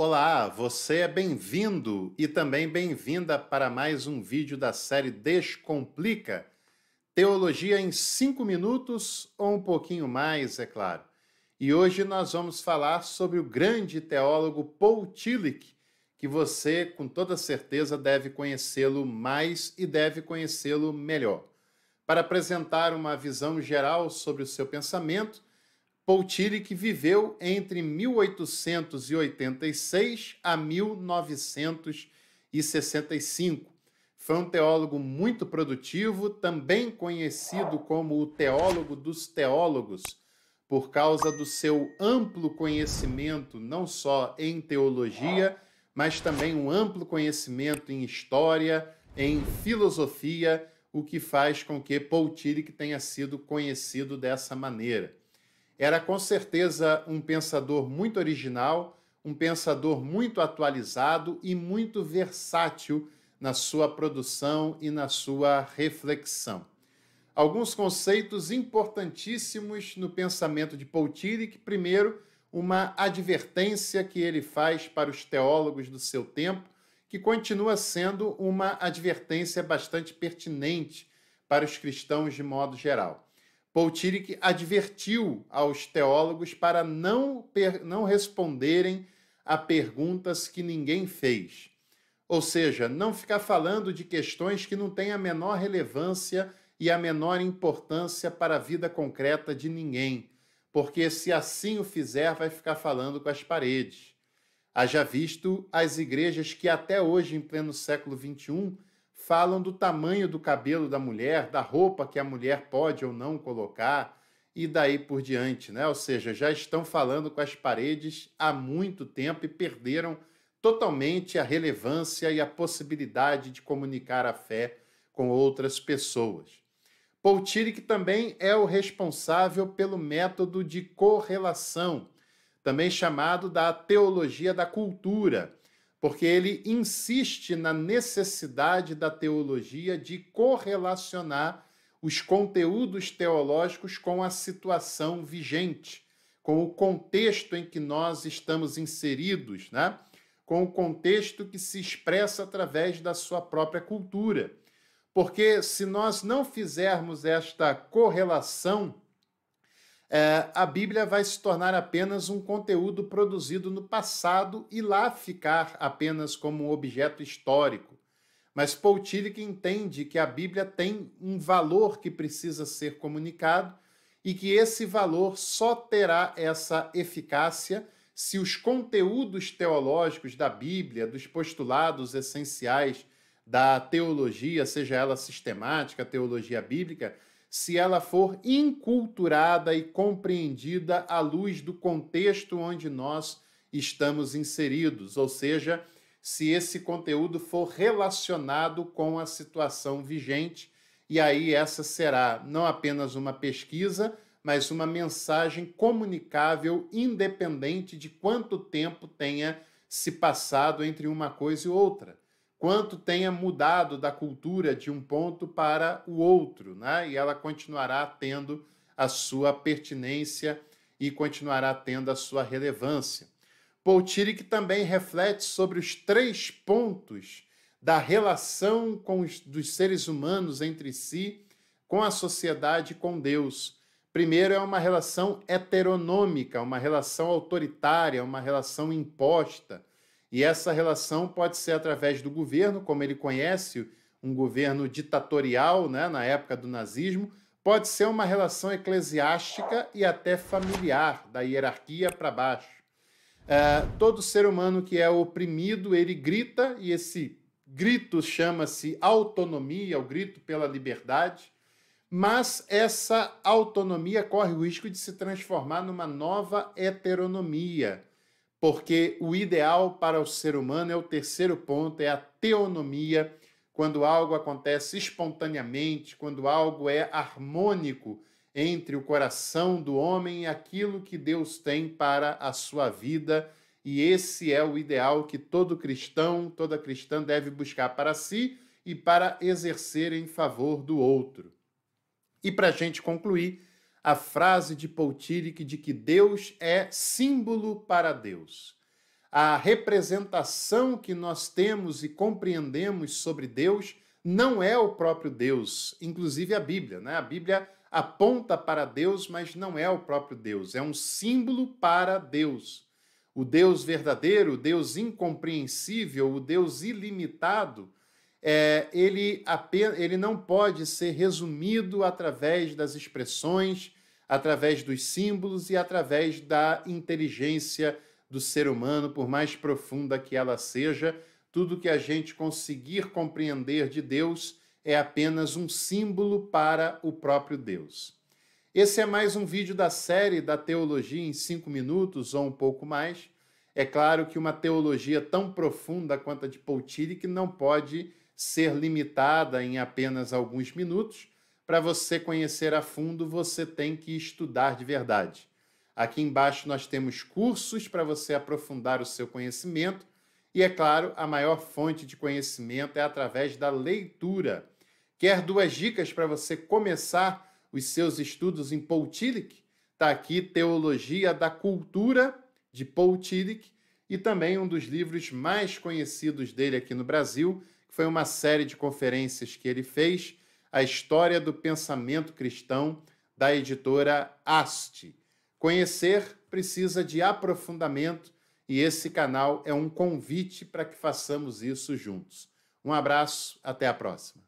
Olá, você é bem-vindo e também bem-vinda para mais um vídeo da série Descomplica. Teologia em 5 minutos ou um pouquinho mais, é claro. E hoje nós vamos falar sobre o grande teólogo Paul Tillich, que você com toda certeza deve conhecê-lo mais e deve conhecê-lo melhor. Para apresentar uma visão geral sobre o seu pensamento, Poutiri, que viveu entre 1886 a 1965. Foi um teólogo muito produtivo, também conhecido como o teólogo dos teólogos, por causa do seu amplo conhecimento não só em teologia, mas também um amplo conhecimento em história, em filosofia, o que faz com que Paul Tillich tenha sido conhecido dessa maneira. Era com certeza um pensador muito original, um pensador muito atualizado e muito versátil na sua produção e na sua reflexão. Alguns conceitos importantíssimos no pensamento de Paul Tillich. Primeiro, uma advertência que ele faz para os teólogos do seu tempo, que continua sendo uma advertência bastante pertinente para os cristãos de modo geral. Poutiric advertiu aos teólogos para não, não responderem a perguntas que ninguém fez. Ou seja, não ficar falando de questões que não têm a menor relevância e a menor importância para a vida concreta de ninguém, porque se assim o fizer, vai ficar falando com as paredes. Haja visto as igrejas que até hoje, em pleno século XXI, falam do tamanho do cabelo da mulher, da roupa que a mulher pode ou não colocar e daí por diante, né? Ou seja, já estão falando com as paredes há muito tempo e perderam totalmente a relevância e a possibilidade de comunicar a fé com outras pessoas. Paul também é o responsável pelo método de correlação, também chamado da teologia da cultura porque ele insiste na necessidade da teologia de correlacionar os conteúdos teológicos com a situação vigente, com o contexto em que nós estamos inseridos, né? com o contexto que se expressa através da sua própria cultura. Porque se nós não fizermos esta correlação é, a Bíblia vai se tornar apenas um conteúdo produzido no passado e lá ficar apenas como um objeto histórico. Mas Paul Tillich entende que a Bíblia tem um valor que precisa ser comunicado e que esse valor só terá essa eficácia se os conteúdos teológicos da Bíblia, dos postulados essenciais da teologia, seja ela sistemática, teologia bíblica, se ela for inculturada e compreendida à luz do contexto onde nós estamos inseridos, ou seja, se esse conteúdo for relacionado com a situação vigente, e aí essa será não apenas uma pesquisa, mas uma mensagem comunicável independente de quanto tempo tenha se passado entre uma coisa e outra quanto tenha mudado da cultura de um ponto para o outro, né? E ela continuará tendo a sua pertinência e continuará tendo a sua relevância. Poutiric também reflete sobre os três pontos da relação com os, dos seres humanos entre si, com a sociedade e com Deus. Primeiro é uma relação heteronômica, uma relação autoritária, uma relação imposta e essa relação pode ser através do governo, como ele conhece, um governo ditatorial, né, na época do nazismo, pode ser uma relação eclesiástica e até familiar, da hierarquia para baixo. É, todo ser humano que é oprimido, ele grita, e esse grito chama-se autonomia, o grito pela liberdade, mas essa autonomia corre o risco de se transformar numa nova heteronomia porque o ideal para o ser humano é o terceiro ponto, é a teonomia, quando algo acontece espontaneamente, quando algo é harmônico entre o coração do homem e aquilo que Deus tem para a sua vida. E esse é o ideal que todo cristão, toda cristã deve buscar para si e para exercer em favor do outro. E para a gente concluir, a frase de Poutiric de que Deus é símbolo para Deus. A representação que nós temos e compreendemos sobre Deus não é o próprio Deus, inclusive a Bíblia, né? A Bíblia aponta para Deus, mas não é o próprio Deus, é um símbolo para Deus. O Deus verdadeiro, o Deus incompreensível, o Deus ilimitado, é, ele, apenas, ele não pode ser resumido através das expressões, através dos símbolos e através da inteligência do ser humano, por mais profunda que ela seja. Tudo que a gente conseguir compreender de Deus é apenas um símbolo para o próprio Deus. Esse é mais um vídeo da série da Teologia em 5 Minutos ou um pouco mais. É claro que uma teologia tão profunda quanto a de Pautilic não pode ser limitada em apenas alguns minutos. Para você conhecer a fundo, você tem que estudar de verdade. Aqui embaixo nós temos cursos para você aprofundar o seu conhecimento. E é claro, a maior fonte de conhecimento é através da leitura. Quer duas dicas para você começar os seus estudos em Paul Tillich? Está aqui Teologia da Cultura, de Paul Tillich, e também um dos livros mais conhecidos dele aqui no Brasil, que foi uma série de conferências que ele fez, A História do Pensamento Cristão, da editora Asti. Conhecer precisa de aprofundamento e esse canal é um convite para que façamos isso juntos. Um abraço, até a próxima.